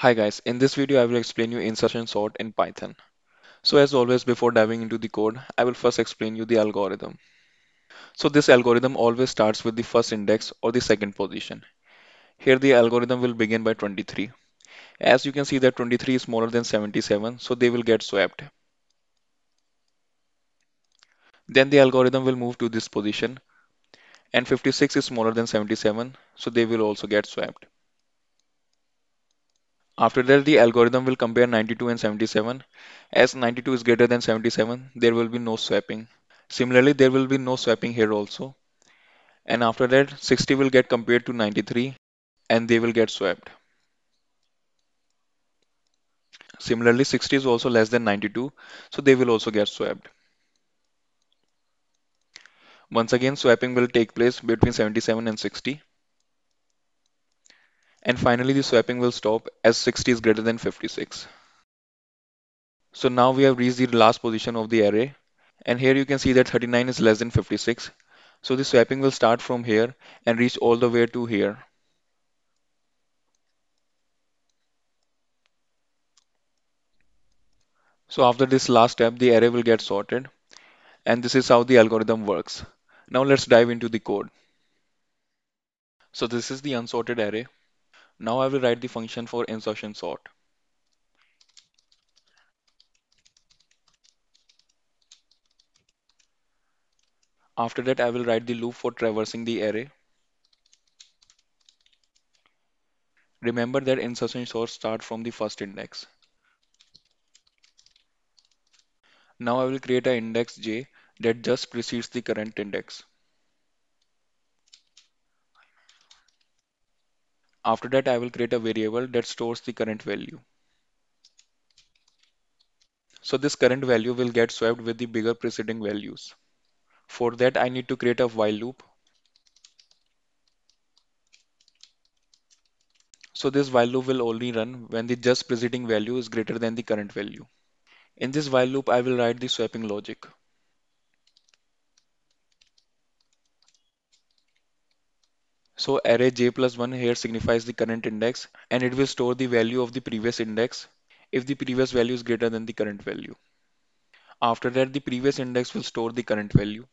Hi guys, in this video I will explain you insertion sort in Python. So as always before diving into the code, I will first explain you the algorithm. So this algorithm always starts with the first index or the second position. Here the algorithm will begin by 23. As you can see that 23 is smaller than 77 so they will get swapped. Then the algorithm will move to this position and 56 is smaller than 77 so they will also get swapped. After that, the algorithm will compare 92 and 77. As 92 is greater than 77, there will be no swapping. Similarly, there will be no swapping here also. And after that, 60 will get compared to 93 and they will get swapped. Similarly, 60 is also less than 92, so they will also get swapped. Once again, swapping will take place between 77 and 60. And finally, the swapping will stop as 60 is greater than 56. So now we have reached the last position of the array. And here you can see that 39 is less than 56. So the swapping will start from here and reach all the way to here. So after this last step, the array will get sorted. And this is how the algorithm works. Now let's dive into the code. So this is the unsorted array. Now I will write the function for insertion sort. After that, I will write the loop for traversing the array. Remember that insertion sort start from the first index. Now I will create an index j that just precedes the current index. After that, I will create a variable that stores the current value. So this current value will get swapped with the bigger preceding values. For that, I need to create a while loop. So this while loop will only run when the just preceding value is greater than the current value. In this while loop, I will write the swapping logic. So array j plus 1 here signifies the current index and it will store the value of the previous index if the previous value is greater than the current value. After that the previous index will store the current value.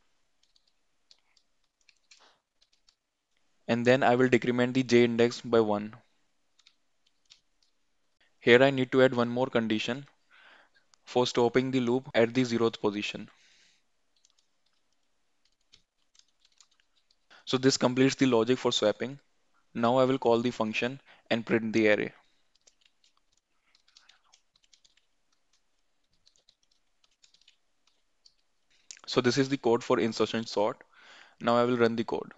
And then I will decrement the j index by 1. Here I need to add one more condition for stopping the loop at the zeroth position. So this completes the logic for swapping. Now I will call the function and print the array. So this is the code for insertion sort. Now I will run the code.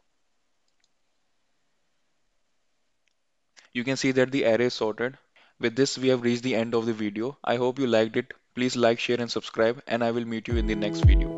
You can see that the array is sorted. With this, we have reached the end of the video. I hope you liked it. Please like, share and subscribe and I will meet you in the next video.